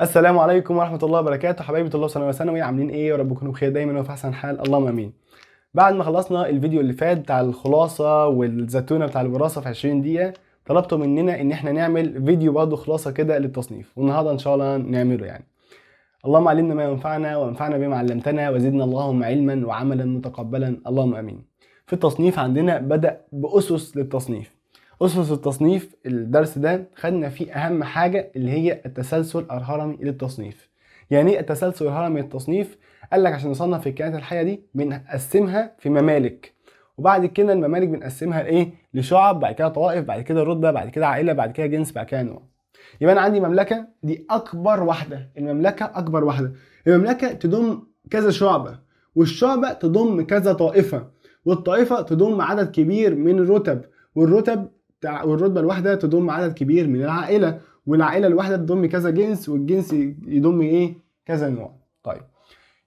السلام عليكم ورحمه الله وبركاته حبايبي طلاب ثانوي ثانوي عاملين ايه يا رب تكونوا بخير دايما وفي احسن حال اللهم امين بعد ما خلصنا الفيديو اللي فات بتاع الخلاصه والزتونه بتاع الوراثه في 20 دقيقه طلبتوا مننا ان احنا نعمل فيديو برضه خلاصه كده للتصنيف والنهارده ان شاء الله نعمله يعني اللهم علمنا ما ينفعنا وانفعنا بما علمتنا وزدنا اللهم علما وعملا متقبلا اللهم امين في التصنيف عندنا بدا باسس للتصنيف أسس التصنيف الدرس ده خدنا فيه أهم حاجة اللي هي التسلسل الهرمي للتصنيف يعني ايه التسلسل الهرمي للتصنيف؟ قال لك عشان نصنف الكائنات الحية دي بنقسمها في ممالك وبعد كده الممالك بنقسمها لايه؟ لشعب بعد كده طوائف بعد كده رتبة بعد كده عائلة بعد كده جنس بعد كده نوع يبقى أنا عندي مملكة دي أكبر واحدة المملكة أكبر واحدة المملكة تضم كذا شعبة والشعبة تضم كذا طائفة والطائفة تضم عدد كبير من الرتب والرتب والرتبه الواحده تضم عدد كبير من العائله والعائله الواحده تضم كذا جنس والجنس يضم ايه كذا نوع طيب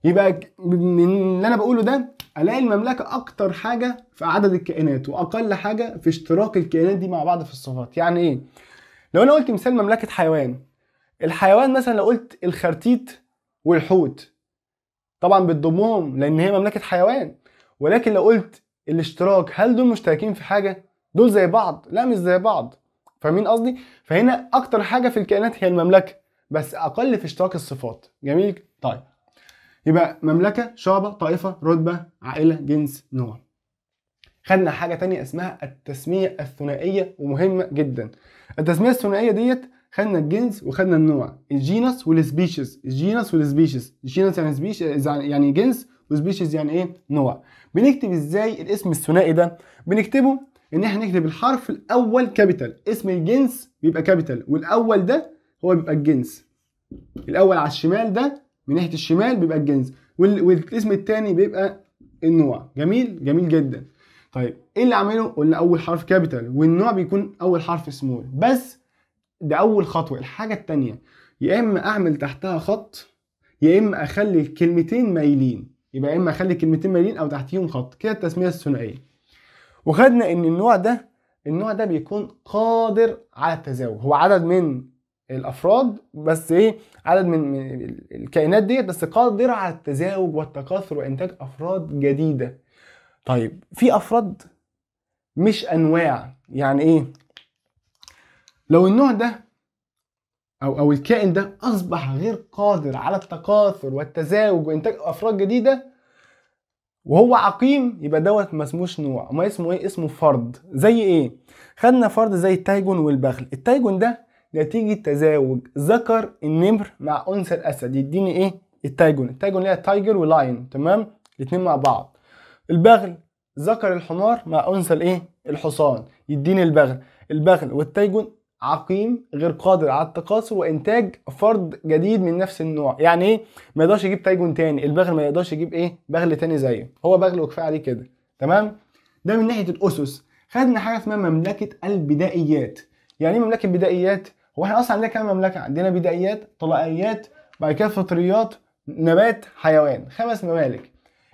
يبقى من اللي انا بقوله ده الاقي المملكه اكتر حاجه في عدد الكائنات واقل حاجه في اشتراك الكائنات دي مع بعض في الصفات يعني ايه لو انا قلت مثال مملكه حيوان الحيوان مثلا لو قلت الخرتيت والحوت طبعا بتضمهم لان هي مملكه حيوان ولكن لو قلت الاشتراك هل دول مشتركين في حاجه دول زي بعض لا مش زي بعض فاهمين قصدي فهنا اكتر حاجه في الكائنات هي المملكه بس اقل في اشتراك الصفات جميل طيب يبقى مملكه شعبه طائفه رتبه عائله جنس نوع خدنا حاجه تانية اسمها التسميه الثنائيه ومهمه جدا التسميه الثنائيه ديت خدنا الجنس وخدنا النوع الجينس والسبيشيز الجينس والسبيشيز الجينس يعني سبيشيز يعني جنس وسبيشيز يعني ايه نوع بنكتب ازاي الاسم الثنائي ده بنكتبه ان احنا نكتب الحرف الاول كابيتال اسم الجنس بيبقى كابيتال والاول ده هو بيبقى الجنس الاول على الشمال ده من ناحيه الشمال بيبقى الجنس والاسم الثاني بيبقى النوع جميل جميل جدا طيب ايه اللي عمله قلنا اول حرف كابيتال والنوع بيكون اول حرف سمول بس ده اول خطوه الحاجه الثانيه يا اما اعمل تحتها خط يا اما اخلي الكلمتين مايلين يبقى يا اما اخلي الكلمتين مايلين او تحتيهم خط كده التسميه الثنائيه وخدنا ان النوع ده النوع ده بيكون قادر على التزاوج هو عدد من الافراد بس ايه عدد من الكائنات ديت بس قادره على التزاوج والتكاثر وانتاج افراد جديده طيب في افراد مش انواع يعني ايه لو النوع ده او او الكائن ده اصبح غير قادر على التكاثر والتزاوج وانتاج افراد جديده وهو عقيم يبقى دوت ما اسموش نوع ما اسمه ايه اسمه فرد زي ايه خدنا فرد زي التايجون والبغل التايجون ده نتيجة تزاوج ذكر النمر مع أنثى الأسد يديني إيه؟ التايجون، التايجون اللي هي تايجر ولاين، تمام؟ الاتنين مع بعض. البغل ذكر الحمار مع أنثى الإيه؟ الحصان، يديني البغل، البغل والتايجون عقيم غير قادر على التكاثر وانتاج فرد جديد من نفس النوع يعني ايه ما يقدرش يجيب تايجون تاني البغل ما يقدرش يجيب ايه بغل تاني زيه هو بغل وكفايه عليه كده تمام ده من ناحيه الاسس خدنا حاجه اسمها مملكه البدائيات يعني ايه مملكه بدائيات هو احنا اصلا عندنا كام مملكه عندنا بدائيات طلائيات بعد كده فطريات نبات حيوان خمس ممالك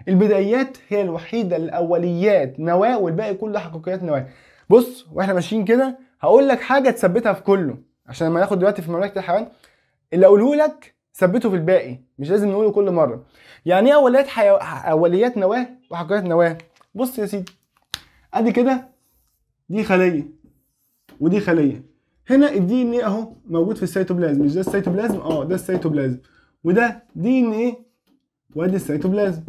البدائيات هي الوحيده الاوليات نواه والباقي كله حقيقيات نواه بص واحنا ماشيين كده هقول لك حاجه تثبتها في كله عشان لما ناخد دلوقتي في مملكه الحيوان اللي اقوله لك ثبته في الباقي مش لازم نقوله كل مره يعني ايه اوليات حيو... اوليات نواه وحقيقيات نواه بص يا سيدي ادي كده دي خليه ودي خليه هنا الدي ان ايه اهو موجود في السيتوبلازم مش ده السيتوبلازم اه ده السيتوبلازم وده دي ان ايه وادي السيتوبلازم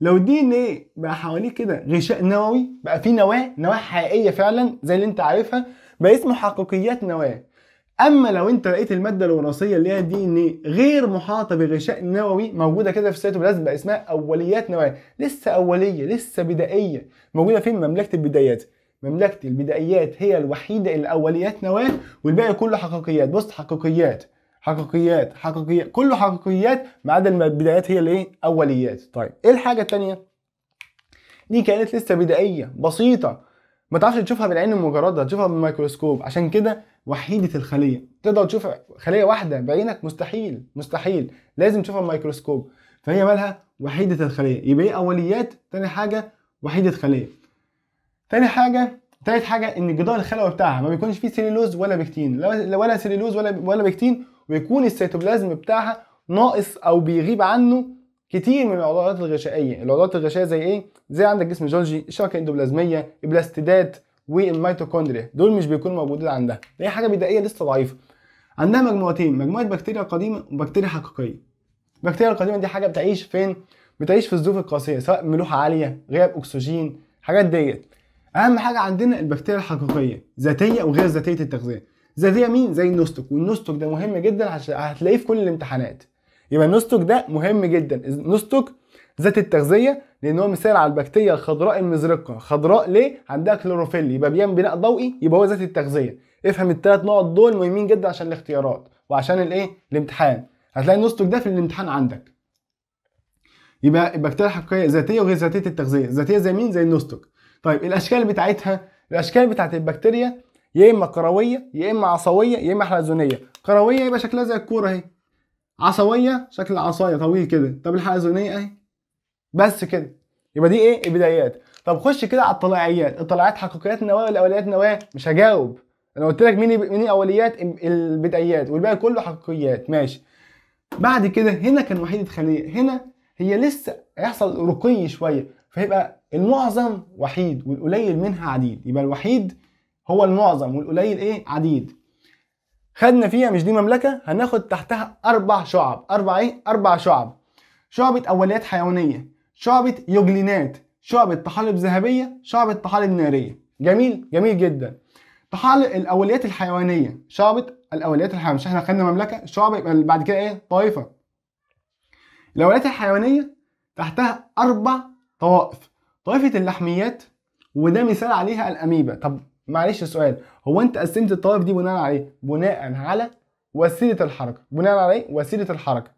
لو الدي ان ايه بقى حواليه كده غشاء نووي بقى فيه نواه نواه حقيقيه فعلا زي اللي انت عارفها بقى اسمه حقيقيات نواه اما لو انت لقيت الماده الوراثيه اللي هي دي ان غير محاطه بغشاء نووي موجوده كده في السيتوبلازم بقى اسمها اوليات نواه لسه اوليه لسه بدائيه موجوده فين مملكه البدايات مملكه البدائيات هي الوحيده اللي اوليات نواه والباقي كله حقيقيات بص حقيقيات حقيقيات حقيقيات كله حقيقيات ما عدا البدايات هي الايه اوليات طيب ايه الحاجه الثانيه دي كانت لسه بدائيه بسيطه ما تعرفش تشوفها بالعين المجرده تشوفها بالميكروسكوب عشان كده وحيده الخليه تقدر تشوف خليه واحده بعينك مستحيل مستحيل لازم تشوفها بالميكروسكوب فهي مالها وحيده الخليه يبقى ايه اوليات تاني حاجه وحيده خليه تاني حاجه تالت حاجه ان الجدار الخلوي بتاعها ما بيكونش فيه سيلولوز ولا بكتين ولا سيلولوز ولا ولا بكتين ويكون السيتوبلازم بتاعها ناقص او بيغيب عنه كتير من العضلات الغشائيه العضلات الغشائيه زي ايه زي عندك جسم جولجي الشبكه الاندوبلازميه البلاستيدات والميتوكوندريا دول مش بيكونوا موجودين عندها هي حاجه بدائيه لسه ضعيفه عندها مجموعتين مجموعه بكتيريا قديمه وبكتيريا حقيقيه البكتيريا القديمه دي حاجه بتعيش فين بتعيش في الظروف القاسيه سواء ملوحه عاليه غياب اكسجين حاجات ديت اهم حاجه عندنا البكتيريا الحقيقيه ذاتيه وغير ذاتيه التغذيه ذاتيه مين زي النستك والنستك ده مهم جدا عشان هتلاقيه في كل الامتحانات يبقى النوستوك ده مهم جدا النوستوك ذات التغذيه لان هو مثال على البكتيريا الخضراء المزرقه خضراء ليه عندها كلوروفيل يبقى بيعمل بناء ضوئي يبقى هو ذات التغذيه افهم الثلاث نقط دول مهمين جدا عشان الاختيارات وعشان الايه الامتحان هتلاقي النوستوك ده في الامتحان عندك يبقى البكتيريا الحقيقيه ذاتيه وغير ذاتيه التغذيه ذاتيه زي مين زي النوستوك طيب الاشكال بتاعتها الاشكال بتاعت البكتيريا يا اما كرويه يا اما عصويه يا اما حلزونيه كرويه يبقى شكلها زي الكوره اهي عصويه شكل عصايه طويل كده طب الحلزونيه اهي بس كده يبقى دي ايه البدايات طب خش كده على الطلاعيات الطلاعيات حقيقيات النواه ولا اوليات النواه مش هجاوب انا قلت لك مين مين اوليات البدايات والباقي كله حقيقيات ماشي بعد كده هنا كان وحيده خليه هنا هي لسه هيحصل رقي شويه فهيبقى المعظم وحيد والقليل منها عديد يبقى الوحيد هو المعظم والقليل ايه عديد خدنا فيها مش دي مملكه هناخد تحتها اربع شعب اربع ايه اربع شعب شعبه اوليات حيوانيه شعبه يوجلينات شعبه طحالب ذهبيه شعبه طحالب ناريه جميل جميل جدا طحالب الاوليات الحيوانيه شعبه الاوليات الحيوانيه مش احنا خدنا مملكه شعبه بعد كده ايه طائفه الاوليات الحيوانيه تحتها اربع طوائف طائفه اللحميات وده مثال عليها الاميبا طب معلش سؤال هو انت قسمت الطوائف دي بناء على ايه؟ بناء على وسيله الحركه، بناء على ايه؟ وسيله الحركه.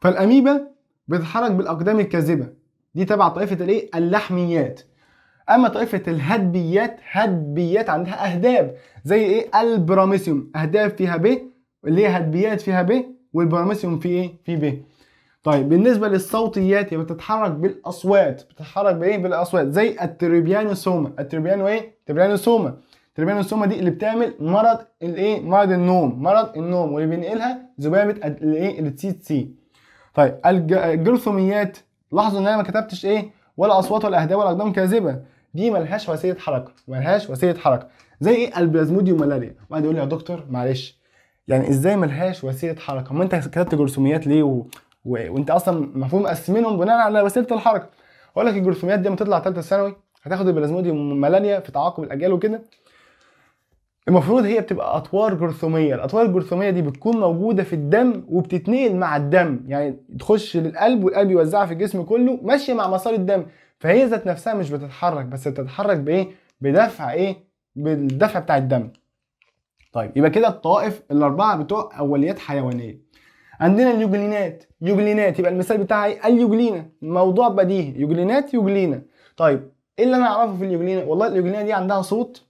فالاميبا بتتحرك بالاقدام الكاذبه دي تبع طائفه الايه؟ اللحميات. اما طائفه الهدبيات هدبيات عندها اهداب زي ايه؟ البراميسيوم، اهداب فيها ب اللي هي هدبيات فيها ب والبراميسيوم في ايه؟ في ب. طيب بالنسبه للصوتيات يبقى بتتحرك بالاصوات بتتحرك بايه بالاصوات زي التريبيانو سوما التريبيانو ايه التريبيانو سوما التريبيانو سوما دي اللي بتعمل مرض الايه مرض النوم مرض النوم واللي بينقلها ذبابه الايه التي سي طيب الجرثوميات لاحظوا ان انا ما كتبتش ايه ولا اصوات ولا اهداف ولا اقدام كاذبه دي ملهاش وسيله حركه ملهاش وسيله حركه زي ايه البلازموديوم ملاريا واحد يقول لي يا دكتور معلش يعني ازاي ملهاش وسيله حركه ما انت كتبت جرثوميات ليه و... وانت اصلا مفهوم مقسمينهم بناء على وسيله الحركه اقول لك الجرثوميات دي لما تطلع ثالثه ثانوي هتاخد البلازموديوم ملانيا في تعاقب الاجيال وكده المفروض هي بتبقى اطوار جرثوميه الاطوار الجرثوميه دي بتكون موجوده في الدم وبتتنقل مع الدم يعني تخش للقلب والقلب يوزعها في الجسم كله ماشيه مع مسار الدم فهي ذات نفسها مش بتتحرك بس بتتحرك بايه بدفع ايه بالدفع بتاع الدم طيب يبقى كده الطوائف الاربعه بتوع اوليات حيوانيه عندنا اليوجلينات يوجلينات يبقى المثال بتاعي اليوجلينا موضوع بديهي يوجلينات يوجلينا طيب ايه اللي انا اعرفه في اليوجلينا والله اليوجلينا دي عندها صوت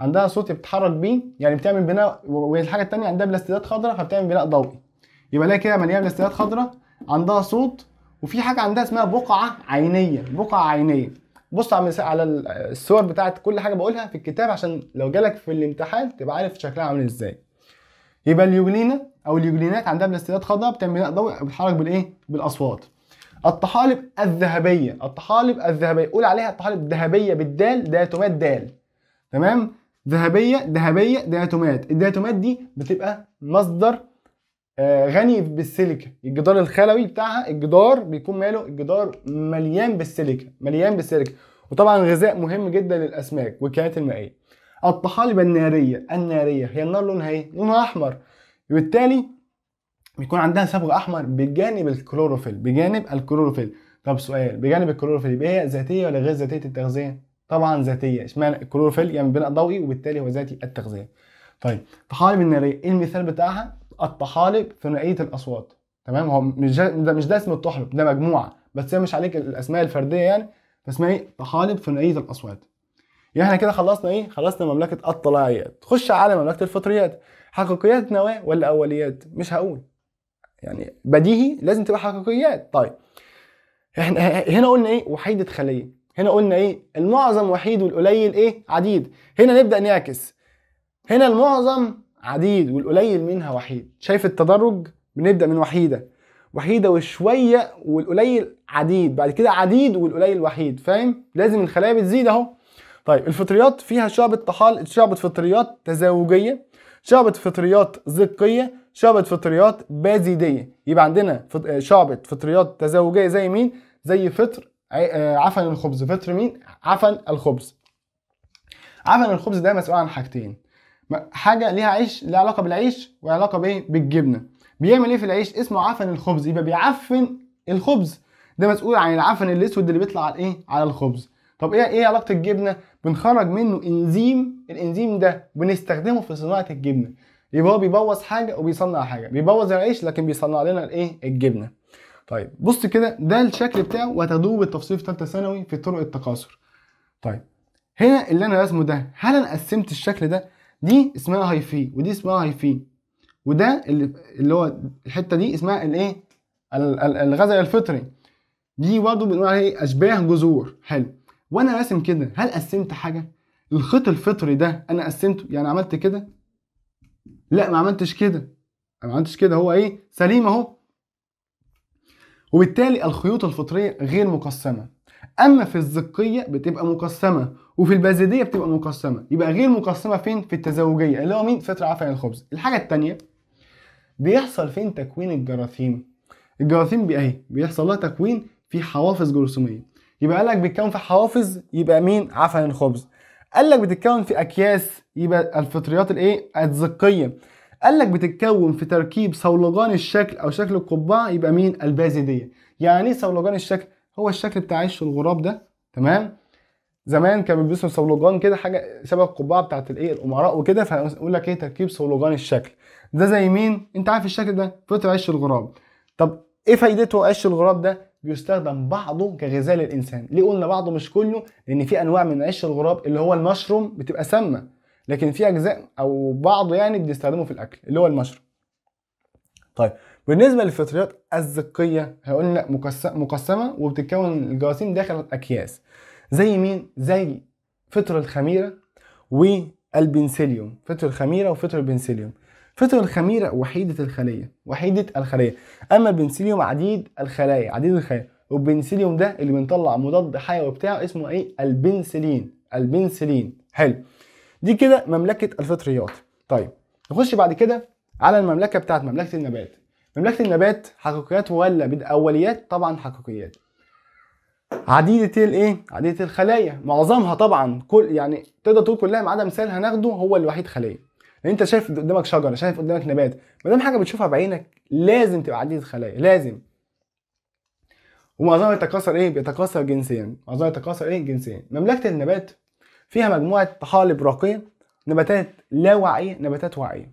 عندها صوت بتتحرك بيه يعني بتعمل بناء والحاجه الثانيه عندها بلاستيدات خضراء فبتعمل بناء ضوئي يبقى لها كده مليانه بلاستيدات خضراء عندها صوت وفي حاجه عندها اسمها بقعه عينيه بقعه عينيه بص على على الصور بتاعت كل حاجه بقولها في الكتاب عشان لو جالك في الامتحان تبقى عارف شكلها عامل ازاي يبقى اليوجلينا او اليوجلينات عندها بلاستيدات خضراء بناء ضوئي بتتحرك بالايه بالاصوات الطحالب الذهبيه الطحالب الذهبيه قول عليها الطحالب ذهبيه بالدال دياتومات دال تمام ذهبيه ذهبيه دياتومات الدياتومات دي بتبقى مصدر آه، غني بالسيليكا الجدار الخلوي بتاعها الجدار بيكون ماله الجدار مليان بالسيليكا مليان بالسيليكا وطبعا غذاء مهم جدا للاسماك والكائنات المائيه الطحالب الناريه الناريه هي النار لونها ايه لونها احمر وبالتالي بيكون عندها صبغه احمر بجانب الكلوروفيل بجانب الكلوروفيل طب سؤال بجانب الكلوروفيل يبقى هي ذاتيه ولا غير ذاتيه التغذيه طبعا ذاتيه اشمعنى الكلوروفيل يعني بناء ضوئي وبالتالي هو ذاتي التغذيه طيب الطحالب الناريه ايه المثال بتاعها الطحالب ثنائيه الاصوات تمام هو مش ده مش ده اسم الطحلب ده مجموعه بس هي مش عليك الاسماء الفرديه يعني فاسمها ايه طحالب ثنائيه الاصوات يعني احنا كده خلصنا ايه؟ خلصنا مملكه الطلاعيات، خش على مملكه الفطريات، حقيقيات نواه ولا اوليات؟ مش هقول. يعني بديهي لازم تبقى حقيقيات، طيب. احنا هنا قلنا ايه؟ وحيده خليه، هنا قلنا ايه؟ المعظم وحيد والقليل ايه؟ عديد، هنا نبدا نعكس. هنا المعظم عديد والقليل منها وحيد، شايف التدرج؟ بنبدا من وحيده. وحيده وشويه والقليل عديد، بعد كده عديد والقليل وحيد، فاهم؟ لازم الخلايا بتزيد اهو. طيب الفطريات فيها شعبة طحال شعبة فطريات تزاوجية شعبة فطريات زقية شعبة فطريات بازيدية يبقى عندنا آه، شعبة فطريات تزاوجية زي مين زي فطر آه، عفن الخبز فطر مين عفن الخبز عفن الخبز ده مسؤول عن حاجتين حاجه ليها عيش ليها علاقه بالعيش وعلاقه بايه بالجبنه بيعمل ايه في العيش اسمه عفن الخبز يبقى بيعفن الخبز ده مسؤول عن العفن الاسود اللي بيطلع على ايه على الخبز طب ايه ايه علاقه الجبنه بنخرج منه انزيم الانزيم ده بنستخدمه في صناعه الجبنه يبقى هو بيبوظ حاجه وبيصنع حاجه بيبوظ العيش لكن بيصنع لنا الايه الجبنه طيب بص كده ده الشكل بتاعه وهتاخدوه بالتفصيل في ثالثه ثانوي في طرق التكاثر طيب هنا اللي انا رسمه ده هل انا قسمت الشكل ده دي اسمها هايفي ودي اسمها هايفي وده اللي, اللي هو الحته دي اسمها الايه الغذاء الفطري دي برضه بنقول عليها إيه؟ اشباه جذور حلو وانا راسم كده هل قسمت حاجه الخيط الفطري ده انا قسمته يعني عملت كده لا ما عملتش كده ما عملتش كده هو ايه سليم اهو وبالتالي الخيوط الفطريه غير مقسمه اما في الزقيه بتبقى مقسمه وفي البازديه بتبقى مقسمه يبقى غير مقسمه فين في التزاوجيه اللي هو مين فطر عفن الخبز الحاجه الثانيه بيحصل فين تكوين الجراثيم الجراثيم اهي بيحصل لها تكوين في حوافز جرثوميه يبقى قال لك بيتكون في حوافظ يبقى مين عفن الخبز قال لك بتتكون في اكياس يبقى الفطريات الايه الزقيه قال لك بتتكون في تركيب صولجان الشكل او شكل القبعه يبقى مين البازديه يعني ايه صولجان الشكل هو الشكل بتاع عيش الغراب ده تمام زمان كان بيلبسوا صولجان كده حاجه شبه القبعه بتاعت الايه الامراء وكده فيقول لك ايه تركيب صولجان الشكل ده زي مين انت عارف الشكل ده فطر عيش الغراب طب ايه فايدته عيش الغراب ده بيستخدم بعضه كغذاء للانسان ليه قلنا بعضه مش كله لان في انواع من عش الغراب اللي هو المشروم بتبقى سامه لكن في اجزاء او بعضه يعني بنستخدمه في الاكل اللي هو المشروم طيب بالنسبه للفطريات الزقيه هيقولنا مقسمه وبتتكون الجراثيم داخل الاكياس زي مين زي فطر الخميره والبنسيليوم فطر الخميره وفطر البنسيليوم فطر الخميرة وحيدة الخلية وحيدة الخلية أما بنسيليوم عديد الخلايا عديد الخلايا والبنسيليوم ده اللي بنطلع مضاد حيوي بتاعه اسمه ايه البنسلين البنسلين حلو دي كده مملكة الفطريات طيب نخش بعد كده على المملكة بتاعت مملكة النبات مملكة النبات حقيقيات ولا بالأوليات طبعا حقيقيات عديدة الايه؟ عديدة الخلايا معظمها طبعا كل يعني تقدر تقول كلها ما عدا مثال هناخده هو الوحيد خليه لان انت شايف قدامك شجره شايف قدامك نبات ما دام حاجه بتشوفها بعينك لازم تبقى عديده الخلايا لازم ومعظمها يتكاثر ايه بيتكاثر جنسيا معظمها يتكاثر ايه جنسيا مملكه النبات فيها مجموعه طحالب راقيه نباتات لا واعيه نباتات واعيه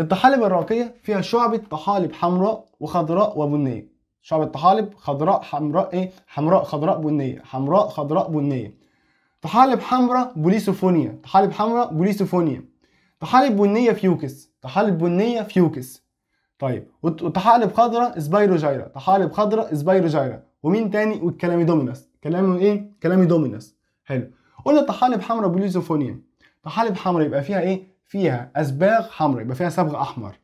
الطحالب الراقيه فيها شعبه طحالب حمراء وخضراء وبنيه شعبه طحالب خضراء حمراء ايه حمراء خضراء بنيه حمراء خضراء بنيه طحالب حمراء بوليسوفونيا طحالب حمراء بوليسوفونيا طحالب بنيه فيوكس طحالب بنيه فيوكس طيب وطحالب خضراء سبايروجايرا طحالب خضراء سبايروجايرا ومين تاني والكلامي دومينس كلامي ايه كلامي دومينس حلو قلنا طحالب حمراء بوليزوفونيا طحالب حمراء يبقى فيها ايه فيها اسباغ حمراء يبقى فيها صبغ احمر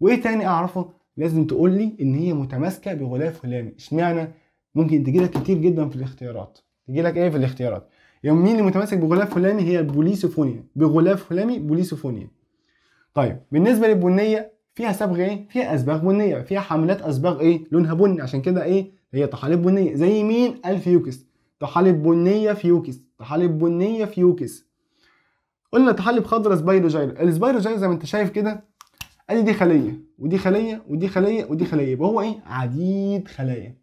وايه تاني اعرفه لازم تقول لي ان هي متماسكه بغلاف هلامي اشمعنى ممكن تجي لك كتير جدا في الاختيارات تجي لك ايه في الاختيارات يوم يعني مين اللي متمسك بغلاف فلاني هي البوليسوفونيا بغلاف فلاني بوليسوفونيا طيب بالنسبه للبنيه فيها صبغ ايه فيها اصباغ بنيه فيها حملات اصباغ ايه لونها بني عشان كده ايه هي طحالب بنيه زي مين الفيوكس طحالب بنيه فيوكس طحالب بنيه فيوكس قلنا طحالب خضراء سبايروجايرا السبايروجايرا زي ما انت شايف كده ادي دي خليه ودي خليه ودي خليه ودي خليه يبقى هو ايه عديد خلايا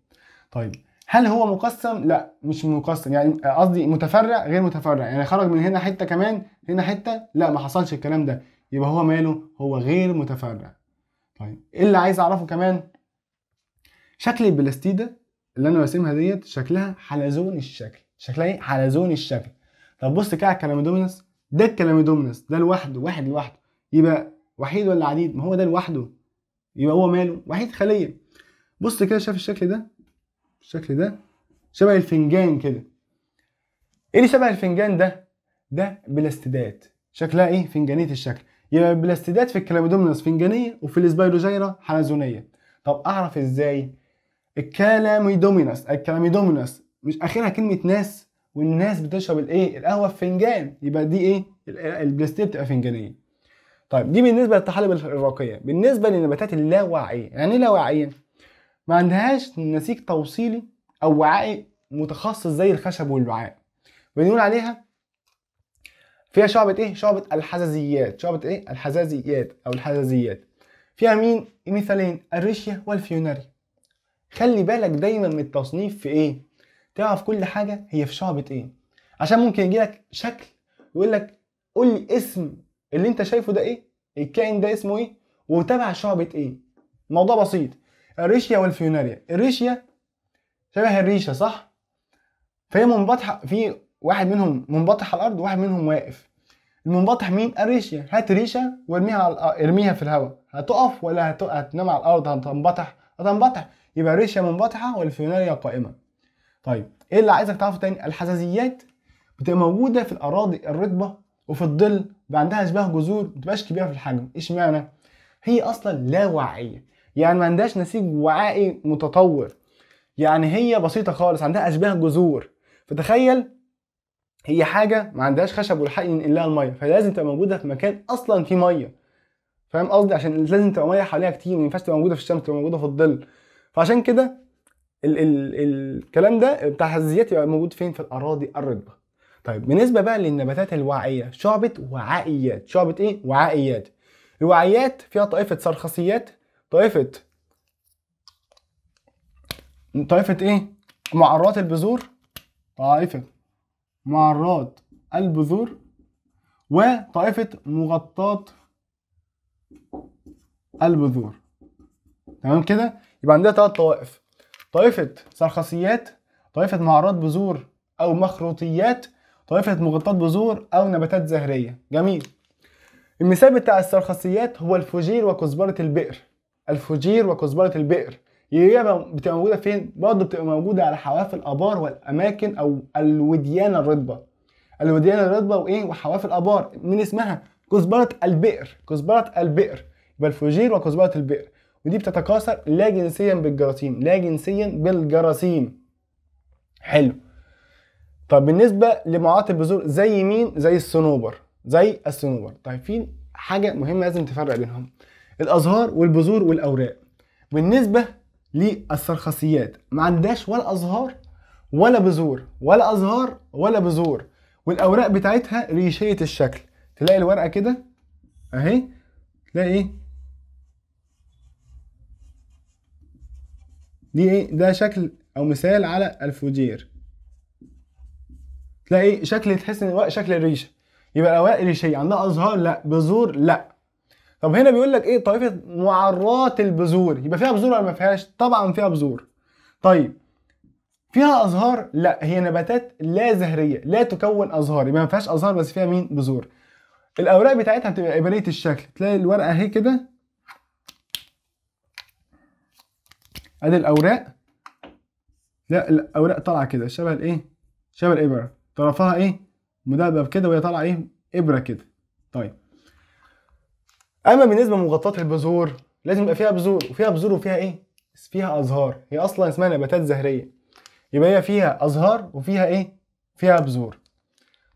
طيب هل هو مقسم؟ لا مش مقسم يعني قصدي متفرع غير متفرع يعني خرج من هنا حته كمان هنا حته لا ما حصلش الكلام ده يبقى هو ماله؟ هو غير متفرع. طيب ايه اللي عايز اعرفه كمان؟ شكل البلاستيده اللي انا راسمها ديت شكلها حلزون الشكل شكلها ايه؟ حلزون الشكل. طب بص كده على الكلاميدومينس ده الكلاميدومينس ده لوحده واحد لوحده يبقى وحيد ولا عديد؟ ما هو ده لوحده يبقى هو ماله؟ وحيد خليه. بص كده شايف الشكل ده بالشكل ده شبه الفنجان كده ايه اللي شبه الفنجان ده ده بلاستيدات شكلها ايه فنجانيه الشكل يبقى بلاستيدات في الكلامدومينوس فنجانيه وفي السبايروجيرا حلزونيه طب اعرف ازاي الكلاميدومينس الكلاميدومينس مش اخرها كلمه ناس والناس بتشرب الايه القهوه في فنجان يبقى دي ايه البلاستيد بتبقى فنجانيه طيب دي بالنسبه للطحالب الراقيه بالنسبه للنباتات اللاواعيه يعني ايه لاواعيه ما عندهاش نسيج توصيلي او وعائي متخصص زي الخشب والوعاء بنقول عليها فيها شعبة ايه؟ شعبة الحزازيات، شعبة ايه؟ الحزازيات او الحزازيات. فيها مين؟ مثالين الريشيا والفيوناري. خلي بالك دايما من التصنيف في ايه؟ تعرف كل حاجة هي في شعبة ايه؟ عشان ممكن يجيلك شكل ويقول لك قول لي اسم اللي انت شايفه ده ايه؟ الكائن ده اسمه ايه؟ وتابع شعبة ايه؟ الموضوع بسيط الريشيا والفيوناريا الريشيا شبه الريشه صح فهي منبطحه في واحد منهم منبطح على الارض وواحد منهم واقف المنبطح مين الريشيا هات ريشه وارميها على ارميها في الهواء هتقف ولا هتنام على الارض هتنبطح هتنبطح يبقى الريشه منبطحه والفيوناريا قائمه طيب ايه اللي عايزك تعرفه تاني الحساسيات بتبقى موجوده في الاراضي الرطبه وفي الظل بيبقى عندها اشباه جذور ما كبيره في الحجم اشمعنى هي اصلا لا واعيه يعني ما عندهاش نسيج وعائي متطور يعني هي بسيطه خالص عندها اشباه جذور فتخيل هي حاجه ما عندهاش خشب والحق ينقلها الميه فلازم تبقى موجوده في مكان اصلا فيه ميه فاهم قصدي عشان لازم تبقى ميه حواليها كتير ما ينفعش تبقى موجوده في الشمس تبقى موجوده في الظل فعشان كده ال ال الكلام ده بتاع الحزيات يبقى موجود فين في الاراضي الرطبه طيب بالنسبه بقى للنباتات الواعيه شعبه وعائيات شعبه ايه وعائيات الوعيات فيها طائفه صرخصيات طائفه طائفه ايه معرات البذور طائفه معرات البذور وطائفه مغطات البذور تمام كده يبقى عندنا ثلاث طوائف طائفه سرخسيات طائفه معرات بذور او مخروطيات طائفه مغطات بذور او نباتات زهريه جميل المثال بتاع السرخسيات هو الفوجير وكزبره البئر الفجير وكزبره البئر هي بتبقى موجوده فين برضه بتبقى موجوده على حواف الابار والاماكن او الوديان الرطبه الوديان الرطبه وايه وحواف الابار من اسمها كزبره البئر كزبره البئر يبقى الفجير وكزبره البئر ودي بتتكاثر لا جنسيا بالجراثيم لا جنسيا بالجراثيم حلو طب بالنسبه لمعاطي البذور زي مين زي الصنوبر زي الصنوبر طيب في حاجه مهمه لازم تفرق بينهم الازهار والبذور والاوراق بالنسبه للسرخسيات ما عندهاش ولا ازهار ولا بذور ولا ازهار ولا بذور والاوراق بتاعتها ريشيه الشكل تلاقي الورقه كده اهي تلاقي ايه دي ايه ده شكل او مثال على الفوجير تلاقي إيه؟ شكل تحس ان الورق شكل الريشه يبقى الاوراق ريشيه عندها ازهار لا بذور لا طب هنا بيقول لك ايه طائفه معرات البذور يبقى فيها بذور ولا ما فيهاش طبعا فيها بذور طيب فيها ازهار لا هي نباتات لا زهريه لا تكون ازهار يبقى ما فيهاش ازهار بس فيها مين بذور الاوراق بتاعتها بتبقى ابريه الشكل تلاقي الورقه اهي كده ادي الاوراق لا الاوراق طالعه كده شبه الايه شبه الابره طرفها ايه مدبب كده وهي طالعه ايه ابره كده طيب اما بالنسبه لمغطاه البذور لازم يبقى فيها بذور وفيها بذور وفيها ايه فيها ازهار هي اصلا اسمها نباتات زهريه يبقى هي فيها ازهار وفيها ايه فيها بذور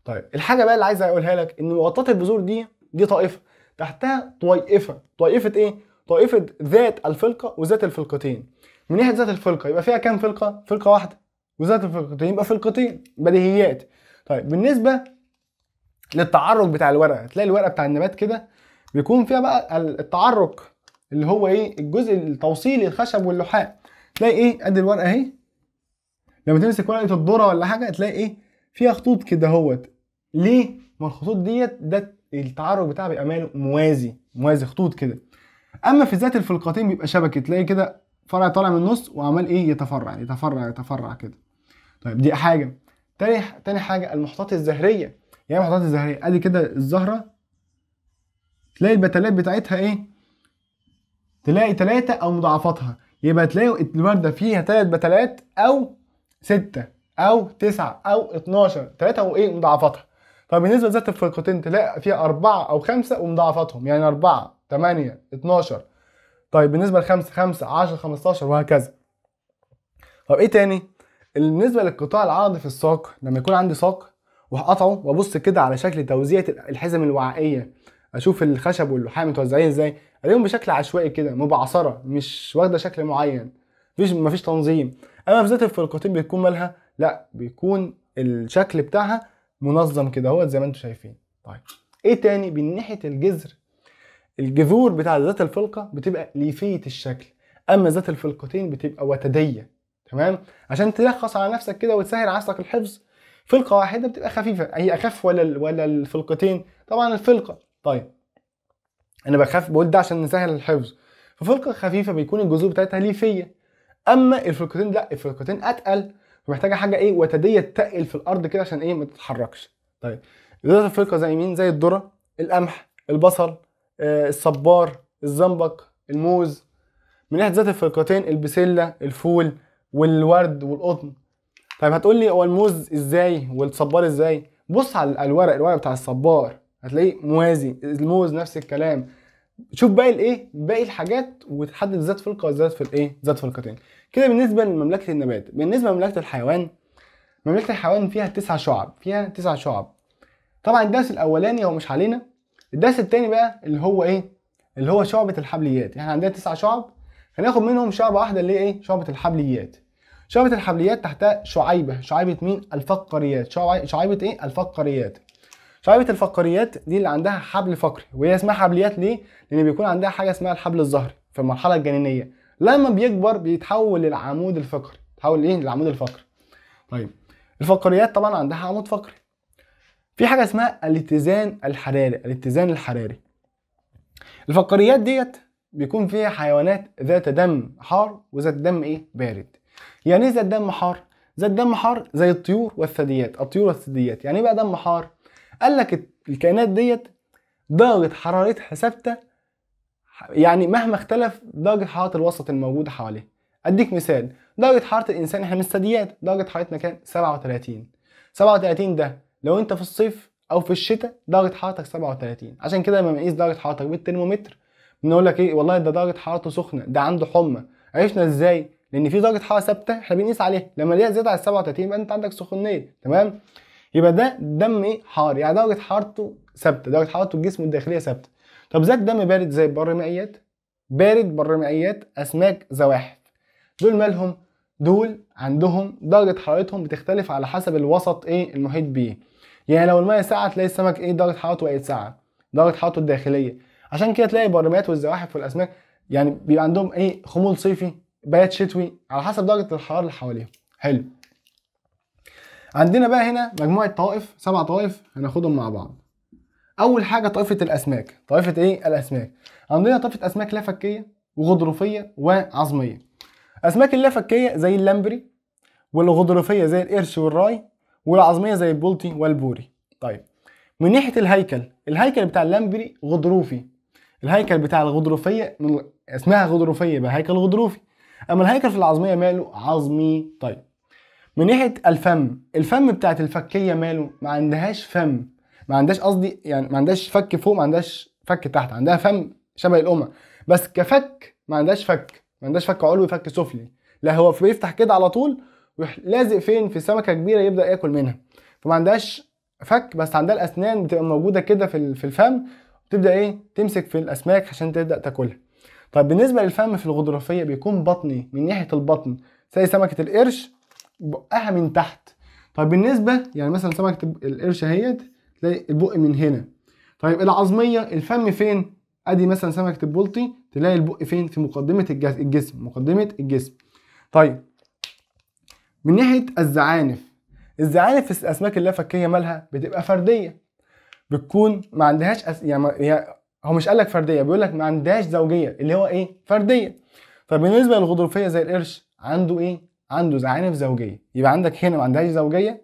طيب الحاجه بقى اللي عايز اقولها لك ان مغطاه البذور دي دي طائفه تحتها طائفه طائفه ايه طائفه ذات الفلقه وذات الفلقتين من ناحيه ذات الفلقه يبقى فيها كام فلقه فلقه واحده وذات الفلقتين يبقى فلقتين بديهيات طيب بالنسبه للتعرج بتاع الورقه تلاقي الورقه بتاع النبات كده بيكون فيها بقى التعرق اللي هو ايه الجزء التوصيلي الخشب واللحاء تلاقي ايه قد الورقه اهي لما تمسك ورقه الذره ولا حاجه تلاقي ايه فيها خطوط كده اهوت ليه ما الخطوط ديت ده التعرق بتاعها بيبقى ماله موازي موازي خطوط كده اما في ذات الفلقتين بيبقى شبكه تلاقي كده فرع طالع من النص وعمال ايه يتفرع يتفرع يتفرع كده طيب دي حاجه تاني تاني حاجه المحطات الزهريه يعني إيه المحطات الزهريه ادي كده الزهره تلاقي البتلات بتاعتها ايه تلاقي تلاتة او مضاعفاتها يبقى تلاقي الوردة فيها تلات بتلات او ستة او تسعة او اتناشر تلاتة وايه مضاعفاتها طب بالنسبة لذات الفرقتين تلاقي فيها أربعة أو خمسة ومضاعفاتهم يعني أربعة تمانية اتناشر طيب بالنسبة لخمسة خمسة عشرة خمستاشر وهكذا طب ايه تاني؟ بالنسبة للقطاع العرضي في الساق لما يكون عندي ساق وهقطعه وابص كده على شكل توزيعة الحزم الوعائية اشوف الخشب واللحام متوزعين ازاي الاقيهم بشكل عشوائي كده مبعثره مش واخده شكل معين مفيش مفيش تنظيم اما في ذات الفرقتين بتكون مالها لا بيكون الشكل بتاعها منظم كده اهوت زي ما انتم شايفين طيب ايه تاني من ناحيه الجذر الجذور بتاع ذات الفلقه بتبقى ليفيه الشكل اما ذات الفلقتين بتبقى وتديه تمام عشان تلخص على نفسك كده وتسهل عسلك الحفظ فلقه واحده بتبقى خفيفه هي اخف ولا ولا الفلقتين طبعا الفلقه طيب انا بخاف بقول ده عشان نسهل الحفظ ففرقه خفيفه بيكون الجذور بتاعتها ليفيه اما الفرقتين لا الفرقتين اتقل فمحتاجه حاجه ايه وتديه تتقل في الارض كده عشان ايه ما تتحركش طيب ذات الفرقه زي مين زي الذره القمح البصل آه، الصبار الزنبق الموز من ناحيه ذات الفرقتين البسله الفول والورد والقطن طيب هتقول لي هو الموز ازاي والصبار ازاي بص على الورق الورق بتاع الصبار هتلاقيه موازي الموز نفس الكلام شوف باقي الايه باقي الحاجات وتحدد ذات فلقه وذات في الايه ذات فلقتين كده بالنسبه لمملكه النبات بالنسبه لمملكه الحيوان مملكه الحيوان فيها تسع شعب فيها تسع شعب طبعا الدرس الاولاني هو مش علينا الدرس الثاني بقى اللي هو ايه اللي هو شعبه الحبليات احنا عندنا تسع شعب هناخد منهم شعبه واحده اللي هي ايه شعبه الحبليات شعبة الحبليات تحتها شعيبة شعيبة مين؟ الفقريات شعيبة ايه؟ الفقريات شعبة الفقريات دي اللي عندها حبل فقري وهي اسمها حبليات ليه لان بيكون عندها حاجه اسمها الحبل الظهري في المرحله الجنينيه لما بيكبر بيتحول للعمود الفقري تحول ايه للعمود الفقري طيب الفقريات طبعا عندها عمود فقري في حاجه اسمها الاتزان الحراري الاتزان الحراري الفقريات ديت بيكون فيها حيوانات ذات دم حار وذات دم ايه بارد يعني ايه ذات دم حار ذات دم حار زي الطيور والثدييات الطيور والثدييات يعني ايه بقى دم حار قال لك الكائنات ديت درجة حرارتها ثابتة يعني مهما اختلف درجة حرارة الوسط الموجودة حواليها اديك مثال درجة حرارة الانسان احنا من الثدييات درجة حرارتنا كان 37 37 ده لو انت في الصيف او في الشتاء درجة حرارتك 37 عشان كده لما بنقيس درجة حرارتك بالترمومتر بنقول لك ايه والله ده درجة حرارته سخنة ده عنده حمى عرفنا ازاي لان في درجة حرارة ثابتة احنا بنقيس عليها لما الاقيها زادت على 37 يبقى انت عندك سخونية تمام يبقى ده دم ايه حار يعني درجه حرارته ثابته درجه حرارته الجسم الداخليه ثابته طب ذات دم بارد زي بر مائيات بارد بر مائيات اسماك زواحف دول مالهم دول عندهم درجه حرارتهم بتختلف على حسب الوسط ايه المحيط بيه يعني لو الميه ساقعه تلاقي السمك ايه درجه حرارته بقت ساقعه درجه حرارته الداخليه عشان كده تلاقي البرمائيات والزواحف والاسماك يعني بيبقى عندهم ايه خمول صيفي بيات شتوي على حسب درجه الحراره اللي حواليهم حلو عندنا بقى هنا مجموعه طوائف سبع طوائف هناخدهم مع بعض اول حاجه طائفه الاسماك طائفه ايه الاسماك عندنا طائفه اسماك لا فكيه وغضروفيه وعظميه اسماك اللافكيه زي اللامبري والغضروفيه زي القرش والراي والعظميه زي البلطي والبوري طيب من ناحيه الهيكل الهيكل بتاع اللامبري غضروفي الهيكل بتاع الغضروفيه من اسمها غضروفيه بقى هيكل غضروفي اما الهيكل في العظميه ماله عظمي طيب من ناحيه الفم الفم بتاعت الفكيه ماله ما عندهاش فم ما عندهاش قصدي يعني ما عندهاش فك فوق ما عندهاش فك تحت عندها فم شبه الامه بس كفك ما عندهاش فك ما عندهاش فك علوي فك سفلي لا هو بيفتح كده على طول ويلازق فين في سمكه كبيره يبدا ياكل منها فما عندهاش فك بس عندها الاسنان بتبقى موجوده كده في في الفم وتبدا ايه تمسك في الاسماك عشان تبدا تاكلها طيب بالنسبه للفم في الغضروفيه بيكون بطني من ناحيه البطن زي سمكه القرش بقها من تحت طيب بالنسبه يعني مثلا سمكه القرشه اهيت تلاقي البق من هنا طيب العظميه الفم فين ادي مثلا سمكه البلطي تلاقي البق فين في مقدمه الجسم مقدمه الجسم طيب من ناحيه الزعانف الزعانف في الاسماك اللافكيه مالها بتبقى فرديه بتكون ما عندهاش أس... يعني هو مش قالك فرديه بيقول لك ما عندهاش زوجيه اللي هو ايه فرديه طيب بالنسبه للغضروفيه زي القرش عنده ايه عنده زعانف زوجيه يبقى عندك هنا ما عندهاش زوجيه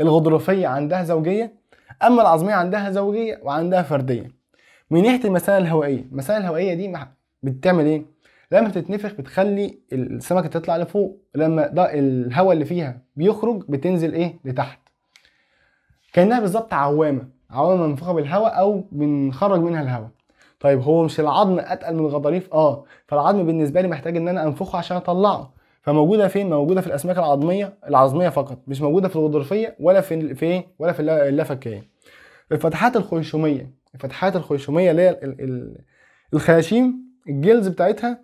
الغضروفيه عندها زوجيه اما العظميه عندها زوجيه وعندها فرديه من ناحيه المساله الهوائيه المساله الهوائيه دي بتعمل ايه لما تتنفخ بتخلي السمكه تطلع لفوق لما ده الهواء اللي فيها بيخرج بتنزل ايه لتحت كانها بالظبط عوامه عوامه منفوخه بالهواء او بنخرج منها الهواء طيب هو مش العظم اتقل من الغضاريف اه فالعظم بالنسبه لي محتاج ان انا انفخه عشان اطلعه فموجوده فين موجوده في الاسماك العظميه العظميه فقط مش موجوده في الغضروفيه ولا في في ولا في اللافكيه الفتحات الخيشوميه الفتحات الخيشوميه اللي هي الخياشيم الجلز بتاعتها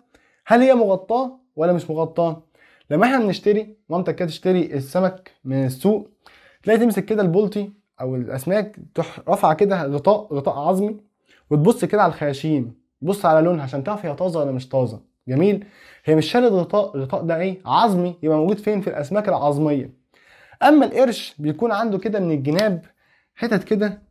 هل هي مغطاه ولا مش مغطاه لما احنا بنشتري مامتك كانت تشتري السمك من السوق تلاقي تمسك كده البلطي او الاسماك تروح رافعه كده غطاء غطاء عظمي وتبص كده على الخياشيم بص على لونها عشان تعرف هي طازه ولا مش طازه جميل هي مش شالت غطاء الغطاء ده ايه عظمي يبقى موجود فين في الاسماك العظميه اما القرش بيكون عنده كده من الجناب حتت كده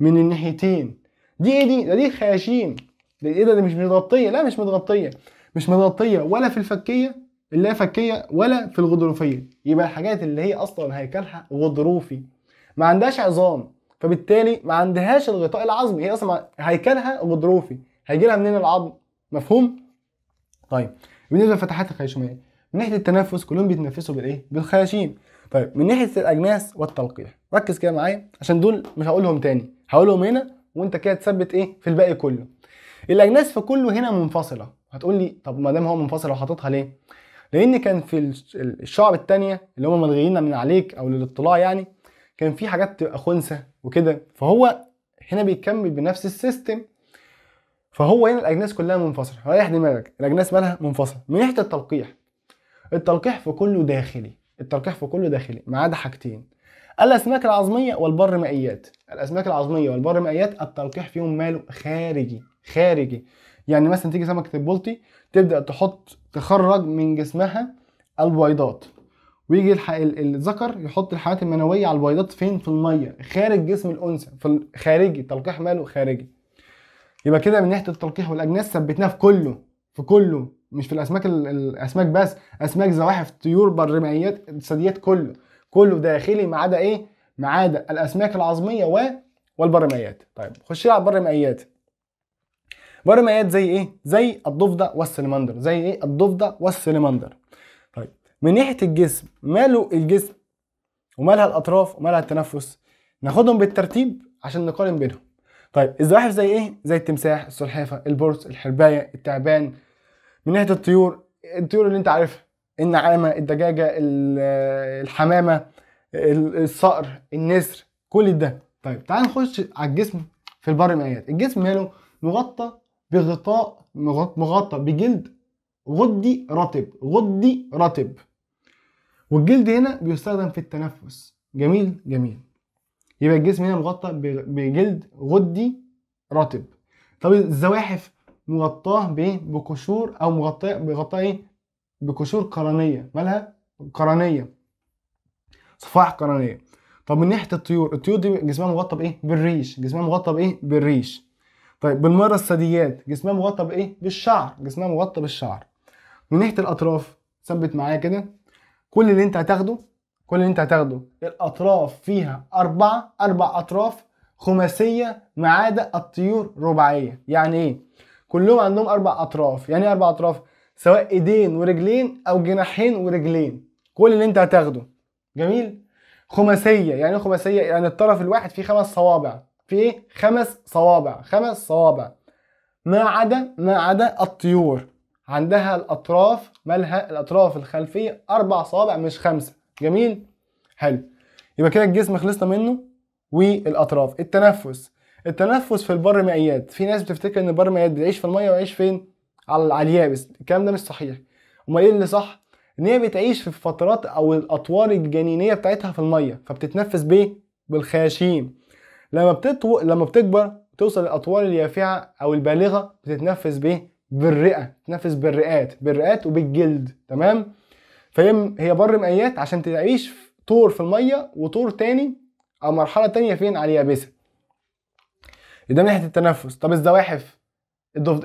من الناحيتين دي ايه دي ده دي خياشيم ده ايه ده دي مش متغطيه لا مش متغطيه مش متغطيه ولا في الفكيه اللي هي فكيه ولا في الغضروفيه يبقى الحاجات اللي هي اصلا هيكلها غضروفي ما عندهاش عظام فبالتالي ما عندهاش الغطاء العظمي هي اصلا هيكلها غضروفي هيجي لها منين العظم مفهوم طيب بالنسبه للفتحات الخيشوميه من ناحيه التنفس كلهم بيتنفسوا بالايه بالخياشيم طيب من ناحيه الاجناس والتلقيح ركز كده معايا عشان دول مش هقولهم تاني هقولهم هنا وانت كده تثبت ايه في الباقي كله الاجناس في كله هنا منفصله هتقول لي طب ما دام هو منفصل وحاططها ليه لان كان في الشعب الثانيه اللي هم ملغيين من عليك او للاطلاع يعني كان في حاجات تبقى خنثى وكده فهو هنا بيكمل بنفس السيستم فهو هنا يعني الاجناس كلها منفصله ريح دماغك الاجناس مالها منفصله من ناحيه التلقيح التلقيح في كله داخلي التلقيح في كله داخلي ما عدا حاجتين الاسماك العظميه والبر مائيات الاسماك العظميه والبر مائيات التلقيح فيهم ماله خارجي خارجي يعني مثلا تيجي سمكه البلطي تبدا تحط تخرج من جسمها البويضات ويجي الذكر يحط الحيوانات المنويه على البويضات فين في الميه خارج جسم الانثى في خارجي تلقيح ماله خارجي يبقى كده من ناحيه التلقيح والاجناس ثبتناها في كله في كله مش في الاسماك الاسماك بس اسماك زواحف طيور برمائيات ثدييات كله كله داخلي ما عدا ايه ما عدا الاسماك العظميه و والبرمائيات طيب خش على البرمائيات برمائيات زي ايه زي الضفدع والسلمندر زي ايه الضفدع والسلمندر طيب من ناحيه الجسم ماله الجسم ومالها الاطراف ومالها التنفس ناخدهم بالترتيب عشان نقارن بينهم طيب الزواحف زي ايه زي التمساح السلحفه البرص الحربايه التعبان من ناحيه الطيور الطيور اللي انت عارفها النعامه الدجاجه الحمامه الصقر النسر كل ده طيب تعال نخش على الجسم في البرمائيات الجسم ماله مغطى بغطاء مغطى بجلد غدي رطب غدي رطب والجلد هنا بيستخدم في التنفس جميل جميل يبقى الجسم هنا مغطى بجلد غدي رطب طب الزواحف مغطاه بايه بقشور او مغطاه بغطاه ايه بقشور قرنيه مالها قرنيه صفائح قرنيه طب من ناحيه الطيور الطيور دي جسمها مغطى بايه بالريش جسمها مغطى بايه بالريش طيب بالمره الثدييات جسمها مغطى بايه بالشعر جسمها مغطى بالشعر من ناحيه الاطراف ثبت معايا كده كل اللي انت هتاخده كل اللي انت هتاخده الاطراف فيها اربعه اربع اطراف خماسيه ما عدا الطيور رباعيه يعني ايه كلهم عندهم اربع اطراف يعني ايه اربع اطراف سواء ايدين ورجلين او جناحين ورجلين كل اللي انت هتاخده جميل خماسيه يعني ايه خماسيه يعني الطرف الواحد فيه خمس صوابع فيه ايه خمس صوابع خمس صوابع ما عدا ما عدا الطيور عندها الاطراف مالها الاطراف الخلفيه اربع صوابع مش خمسه جميل حلو يبقى كده الجسم خلصنا منه والاطراف التنفس التنفس في البر مائيات في ناس بتفتكر ان البر مائيات بتعيش في الميه ويعيش فين على اليابس الكلام ده مش صحيح امال ايه اللي صح ان هي بتعيش في الفترات او الاطوار الجنينيه بتاعتها في الميه فبتتنفس بايه بالخياشيم لما بتطو لما بتكبر توصل للاطوار اليافعه او البالغه بتتنفس بايه بالرئه بتتنفس بالرئات بالرئات وبالجلد تمام فهي هي بر مئيات عشان تعيش طور في الميه وطور تاني او مرحله تانيه فين على اليابسه ده من ناحيه التنفس طب الزواحف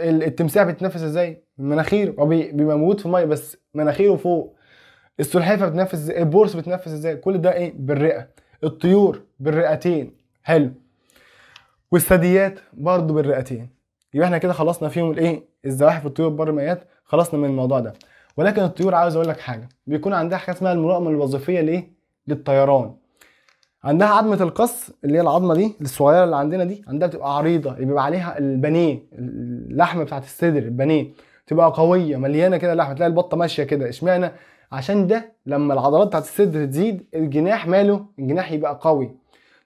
التمساح بيتنفس ازاي المناخير هو بيبقى موجود في الميه بس مناخيره فوق السلحفاه بتنفس ازاي؟ البورس بتنفس ازاي كل ده ايه بالرئه الطيور بالرئتين حلو والثدييات برضه بالرئتين يبقى احنا كده خلصنا فيهم الايه الزواحف والطيور بر المائيات خلصنا من الموضوع ده ولكن الطيور عاوز اقول لك حاجه بيكون عندها حاجه اسمها المراقمه الوظيفيه لايه للطيران عندها عظمه القص اللي هي العظمه دي الصغيره اللي عندنا دي عندها بتبقى عريضه اللي بيبقى عليها البانيه اللحمه بتاعت الصدر البانيه تبقى قويه مليانه كده لحمه تلاقي البطه ماشيه كده اشمعنى عشان ده لما العضلات بتاعت الصدر تزيد الجناح ماله الجناح يبقى قوي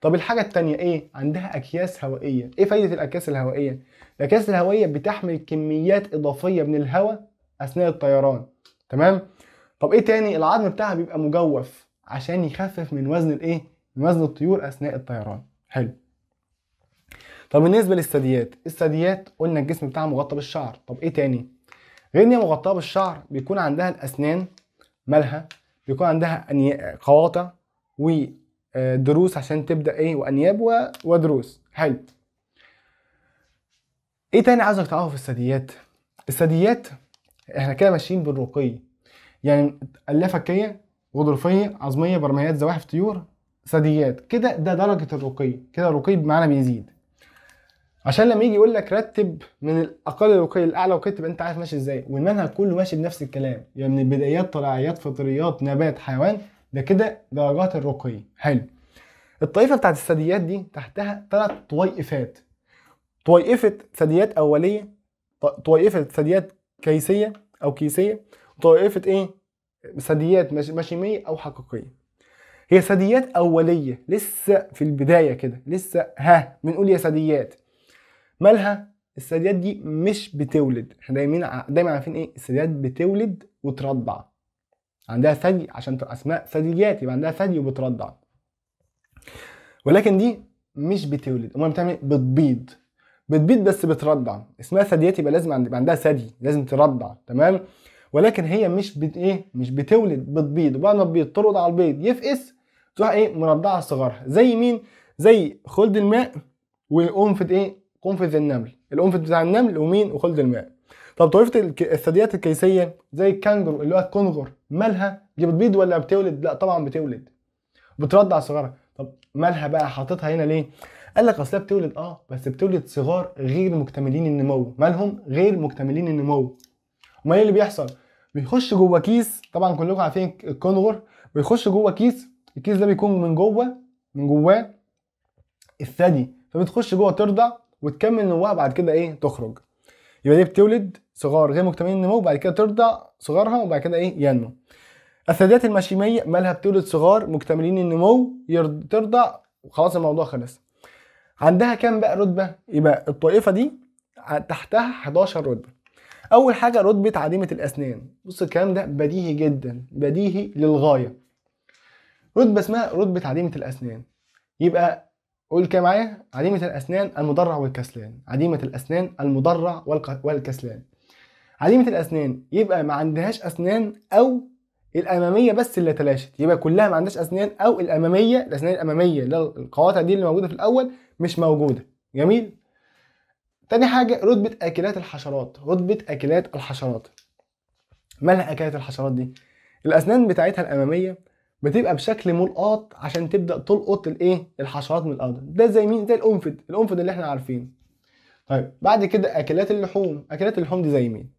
طب الحاجه التانية ايه عندها اكياس هوائيه ايه فايده الاكياس الهوائيه الاكياس الهوائيه بتحمل كميات اضافيه من الهواء اثناء الطيران تمام طب ايه تاني العظم بتاعها بيبقى مجوف عشان يخفف من وزن الايه من وزن الطيور اثناء الطيران حلو طب بالنسبه للثدييات الثدييات قلنا الجسم بتاعها مغطى بالشعر طب ايه تاني غير ان هي مغطاه بالشعر بيكون عندها الاسنان مالها بيكون عندها قواطع ودروس عشان تبدا ايه وانياب و... ودروس حلو ايه تاني عايزك تعرفه في الثدييات الثدييات احنا كده ماشيين بالرقي يعني اللا فكيه غضروفيه عظميه برميات زواحف طيور ثدييات كده ده درجه الرقي كده الرقي بمعنى بيزيد عشان لما يجي يقول لك رتب من الاقل الرقي للاعلى رقي تبقى انت عارف ماشي ازاي والمنهج كله ماشي بنفس الكلام يعني من البدايات طلعيات فطريات نبات حيوان ده كده درجات الرقي حلو الطائفه بتاعت الثدييات دي تحتها ثلاث طوائفات طوائفه ثدييات اوليه طوائفه ثدييات كيسيه او كيسيه وطائفه ايه ثدييات مشيميه او حقيقيه هي ثدييات اوليه لسه في البدايه كده لسه ها بنقول يا ثدييات مالها الثدييات دي مش بتولد احنا دايما دايما عارفين ايه الثدييات بتولد وترضع عندها ثدي عشان اسماء ثدييات يبقى عندها ثدي وبترضع ولكن دي مش بتولد امال بتعمل إيه؟ بتبيض بتبيض بس بتردع اسمها ثدييات يبقى لازم عندها ثدي لازم تردع تمام ولكن هي مش بت ايه مش بتولد بتبيض وبعد ما تبيض ترقد على البيض يفقس تروح ايه مرضعه صغارها زي مين زي خلد الماء والقنفذ ايه قنفذ النمل القنفذ بتاع النمل ومين وخلد الماء طب طريفة الثدييات الكيسيه زي الكانجرو اللي هو الكونغر مالها دي بتبيض ولا بتولد لا طبعا بتولد بترضع صغارها طب مالها بقى حاططها هنا ليه قال لك اصلها بتولد اه بس بتولد صغار غير مكتملين النمو مالهم غير مكتملين النمو امال ايه اللي بيحصل بيخش جوه كيس طبعا كلكم عارفين الكونغر بيخش جوه كيس الكيس ده بيكون من جوه من جواه الثدي فبتخش جوه ترضع وتكمل نموها بعد كده ايه تخرج يبقى دي بتولد صغار غير مكتملين النمو وبعد كده ترضع صغارها وبعد كده ايه ينمو الثدييات المشيميه مالها بتولد صغار مكتملين النمو ترضع وخلاص الموضوع خلص عندها كام بقى رتبه يبقى الطائفه دي تحتها 11 رتبه اول حاجه رتبه عديمه الاسنان بص الكلام ده بديهي جدا بديهي للغايه رتبه اسمها رتبه عديمه الاسنان يبقى قول كده معايا عديمه الاسنان المضرع والكسلان عديمه الاسنان المضرع والكسلان عديمه الاسنان يبقى ما عندهاش اسنان او الاماميه بس اللي تلاشت يبقى كلها ما عندهاش اسنان او الاماميه الاسنان الاماميه القواطع دي اللي موجوده في الاول مش موجوده جميل تاني حاجه رتبه اكلات الحشرات رتبه اكلات الحشرات مالها اكلات الحشرات دي الاسنان بتاعتها الاماميه بتبقى بشكل ملقاط عشان تبدا تلقط الايه الحشرات من الارض ده زي مين زي الانفد الانفد اللي احنا عارفينه طيب بعد كده اكلات اللحوم اكلات اللحوم دي زي مين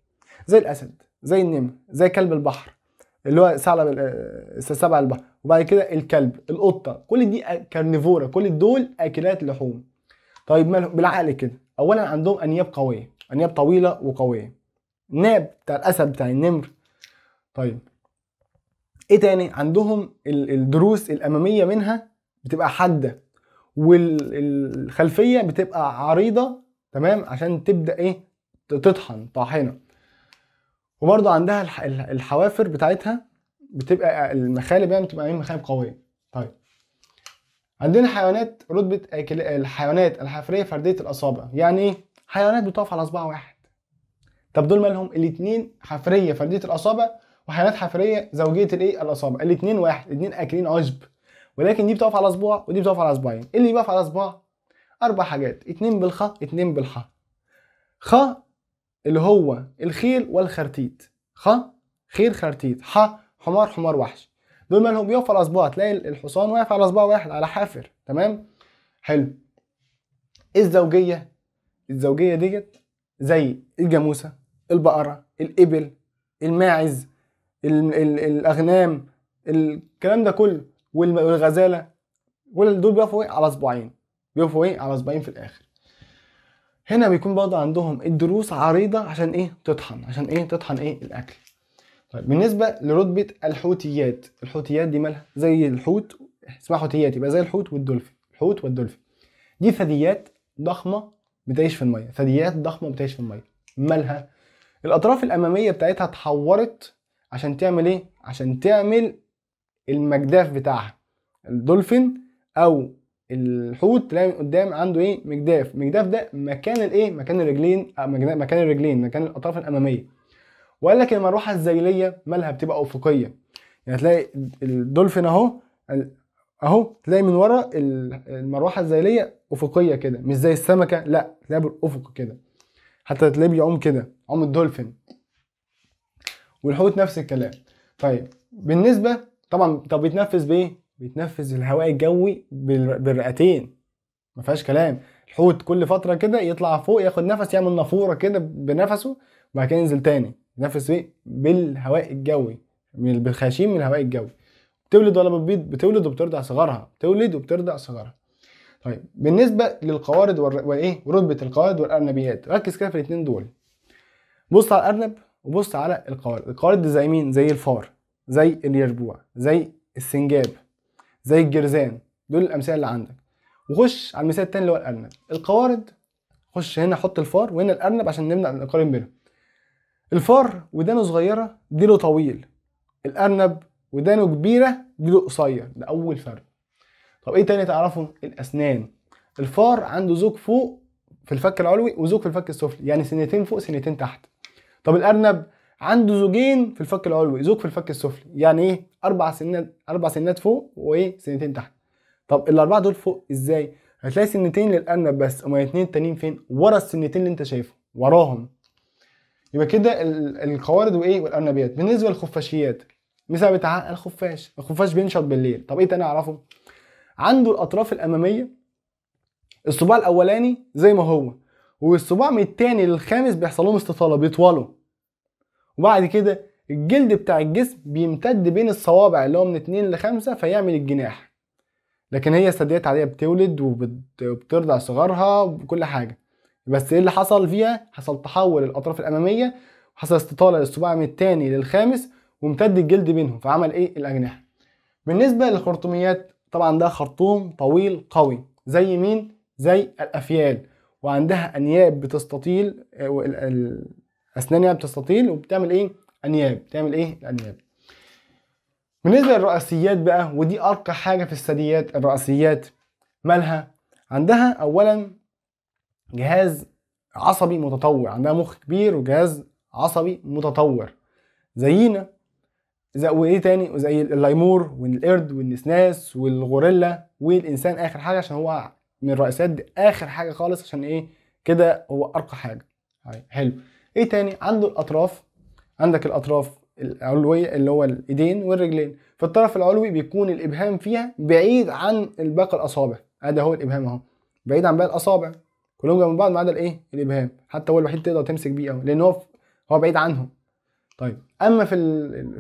زي الاسد زي النمر زي كلب البحر اللي هو ثعلب آه، سبع البحر وبعد كده الكلب القطه كل دي كارنيفورا كل دول اكلات لحوم طيب مالهم بالعقل كده اولا عندهم انياب قويه انياب طويله وقويه ناب بتاع الاسد بتاع النمر طيب ايه تاني عندهم الضروس الاماميه منها بتبقى حاده والخلفيه بتبقى عريضه تمام عشان تبدا ايه تطحن طاحنه وبرضه عندها الحوافر بتاعتها بتبقى المخالب يعني بتبقى مخالب قويه طيب عندنا حيوانات رتبه الحيوانات الحفريه فرديه الاصابع يعني ايه حيوانات بتقف على اصبع واحد طب دول مالهم الاثنين حفريه فرديه الاصابع وحيوانات حفريه زوجيه الايه الاصابع الاثنين واحد الاثنين اكلين عشب ولكن دي بتقف على اصبع ودي بتقف على ايه اللي بيقف على اصبع اربع حاجات اثنين بالخ اثنين بالح خ اللي هو الخيل والخرتيت خ خير خرتيت ح حمار حمار وحش دول مالهم بيقف على اصبعه تلاقي الحصان واقف على اصبعه واحد على حافر تمام حلو الزوجيه الزوجيه ديت زي الجاموسه البقره الابل الماعز الـ الـ الاغنام الكلام ده كله والغزاله كل دول بيقفوا ايه على اصبعين بيقفوا ايه على اصبعين في الاخر هنا بيكون برضه عندهم الضروس عريضه عشان ايه تطحن عشان ايه تطحن ايه الاكل طيب بالنسبه لرتبه الحوتيات الحوتيات دي مالها زي الحوت اسمها حوتيات يبقى زي الحوت والدولفين الحوت والدولفين دي ثدييات ضخمه بتعيش في الميه ثدييات ضخمه بتعيش في الميه مالها الاطراف الاماميه بتاعتها اتحورت عشان تعمل ايه عشان تعمل المجداف بتاعها الدولفين او الحوت تلاقي من قدام عنده ايه مجداف مجداف ده مكان الايه مكان الرجلين مكان الرجلين مكان الاطراف الاماميه وقال لك المروحه الزيليه مالها بتبقى افقيه يعني تلاقي الدولفين اهو اهو تلاقي من ورا المروحه الزيليه افقيه كده مش زي السمكه لا تلاقيها بالافق كده حتى تلاقيه بيعوم كده عوم الدولفين والحوت نفس الكلام طيب بالنسبه طبعا طب بيتنفس بايه بيتنفذ الهواء الجوي بالرئتين ما فيهاش كلام الحوت كل فتره كده يطلع فوق ياخد نفس يعمل نافوره كده بنفسه وبعد كده ينزل تاني يتنفس ايه بالهواء الجوي من بالخياشيم من الهواء الجوي بتولد ولا بتبيض بتولد وبترضع صغارها بتولد وبترضع صغارها طيب بالنسبه للقوارض وايه ورتبه القوارض والارنبيات ركز كده في الاثنين دول بص على الارنب وبص على القوارض القوارض زي مين زي الفار زي اليربوع زي السنجاب زي الجرزان دول الامثله اللي عندك وخش على المثال التاني اللي هو الارنب القوارض خش هنا حط الفار وهنا الارنب عشان نمنع نقارن بينهم الفار ودانه صغيره ديله طويل الارنب ودانه كبيره ديله قصير ده اول فرق طب ايه تاني تعرفه الاسنان الفار عنده زوج فوق في الفك العلوي وزوج في الفك السفلي يعني سنتين فوق سنتين تحت طب الارنب عنده زوجين في الفك العلوي زوج في الفك السفلي يعني ايه اربع سنات اربع سنات فوق وايه سنتين تحت طب الاربعه دول فوق ازاي هتلاقي سنتين للارنب بس اما الاثنين التانيين فين ورا السنتين اللي انت شايفه وراهم يبقى كده القوارض وايه والارنبيات بالنسبه للخفاشيات مثال بتاع الخفاش الخفاش بينشط بالليل طب ايه تاني اعرفه عنده الاطراف الاماميه الصباع الاولاني زي ما هو والصباع من التاني للخامس بيحصل لهم استطاله بيطولوا وبعد كده الجلد بتاع الجسم بيمتد بين الصوابع اللي هو من 2 ل 5 فيعمل الجناح لكن هي ثدييات عاديه بتولد وبترضع صغارها وكل حاجه بس ايه اللي حصل فيها حصل تحول الاطراف الاماميه وحصل استطاله للصباع من الثاني للخامس وامتد الجلد بينهم فعمل ايه الاجنحه بالنسبه للخرطوميات طبعا ده خرطوم طويل قوي زي مين زي الافيال وعندها انياب بتستطيل آه، اسنانها يعني بتستطيل وبتعمل ايه انياب بتعمل ايه الانياب بالنسبه للرئيسيات بقى ودي ارقى حاجه في الثدييات الرئاسيات مالها عندها اولا جهاز عصبي متطور عندها مخ كبير وجهاز عصبي متطور زينا زي وايه تاني زي الليمور والقرد والنسناس والغوريلا والانسان اخر حاجه عشان هو من الرئيسيات دي اخر حاجه خالص عشان ايه كده هو ارقى حاجه طيب، حلو ايه تاني عنده الاطراف عندك الاطراف العلويه اللي هو الايدين والرجلين في الطرف العلوي بيكون الابهام فيها بعيد عن باقي الاصابع ادي اهو الابهام اهو بعيد عن باقي الاصابع كلهم جنب بعض ما عدا الايه الابهام حتى هو الوحيد تقدر تمسك بيه قوي لان هو هو بعيد عنهم طيب اما في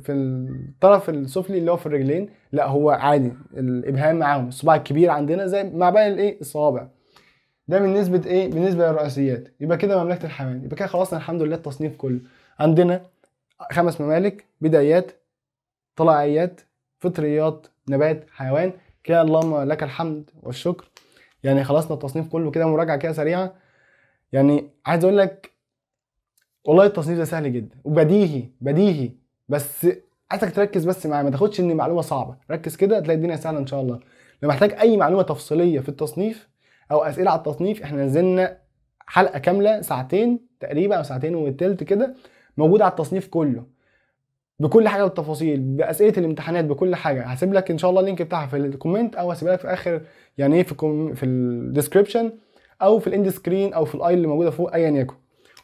في الطرف السفلي اللي هو في الرجلين لا هو عادي الابهام معاهم الصباع الكبير عندنا زي مع باقي الايه الصوابع ده من نسبه ايه بالنسبه للرئيسيات، يبقى كده مملكه الحيوان يبقى كده خلصنا الحمد لله التصنيف كله عندنا خمس ممالك بدايات طلائعيات فطريات نبات حيوان كده اللهم لك الحمد والشكر يعني خلصنا التصنيف كله كده مراجعه كده سريعه يعني عايز اقول لك والله التصنيف ده سهل جدا وبديهي بديهي بس عايزك تركز بس معايا ما تاخدش ان المعلومه صعبه ركز كده هتلاقي الدنيا سهله ان شاء الله لو محتاج اي معلومه تفصيليه في التصنيف او اسئله على التصنيف احنا نزلنا حلقه كامله ساعتين تقريبا او ساعتين وثلث كده موجوده على التصنيف كله بكل حاجه بالتفاصيل باسئله الامتحانات بكل حاجه هسيب لك ان شاء الله اللينك بتاعها في الكومنت او هسيبها لك في اخر يعني ايه في الكم... في الديسكربشن او في الاند سكرين او في الاي اللي موجوده فوق ايا يكن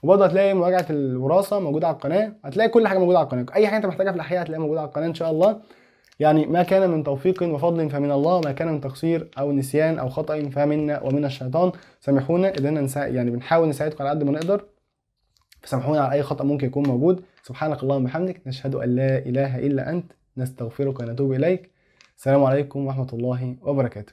وبرضه هتلاقي مراجعه الوراثه موجوده على القناه هتلاقي كل حاجه موجوده على القناه اي حاجه انت محتاجها في الاحياء هتلاقيها موجوده على القناه ان شاء الله يعني ما كان من توفيق وفضل فمن الله ما كان من تقصير او نسيان او خطا فمنا ومن الشيطان سامحونا اذا نسا... يعني بنحاول نساعدكم على قد ما نقدر فسامحونا على اي خطا ممكن يكون موجود سبحانك اللهم وبحمدك نشهد ان لا اله الا انت نستغفرك ونتوب اليك السلام عليكم ورحمه الله وبركاته